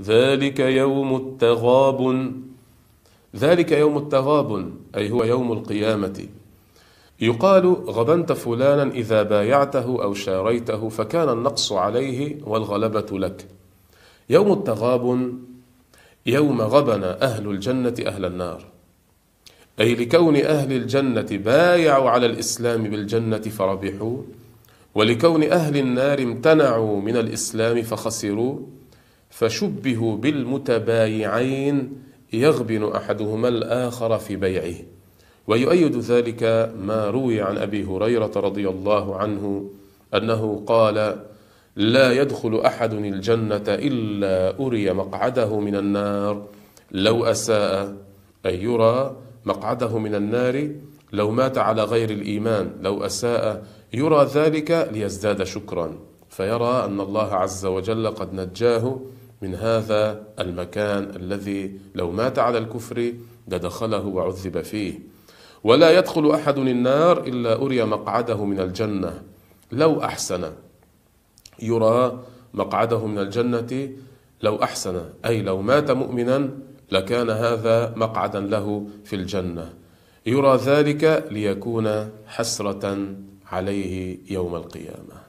ذلك يوم التغاب ذلك يوم التغاب أي هو يوم القيامة يقال غبنت فلانا إذا بايعته أو شاريته فكان النقص عليه والغلبة لك يوم التغاب يوم غبن أهل الجنة أهل النار أي لكون أهل الجنة بايعوا على الإسلام بالجنة فربحوا ولكون أهل النار امتنعوا من الإسلام فخسروا فشبهوا بالمتبايعين يغبن احدهما الاخر في بيعه ويؤيد ذلك ما روي عن ابي هريره رضي الله عنه انه قال لا يدخل احد الجنه الا اري مقعده من النار لو اساء ان يرى مقعده من النار لو مات على غير الايمان لو اساء يرى ذلك ليزداد شكرا فيرى أن الله عز وجل قد نجاه من هذا المكان الذي لو مات على الكفر لدخله وعذب فيه ولا يدخل أحد النار إلا أري مقعده من الجنة لو أحسن يرى مقعده من الجنة لو أحسن أي لو مات مؤمنا لكان هذا مقعدا له في الجنة يرى ذلك ليكون حسرة عليه يوم القيامه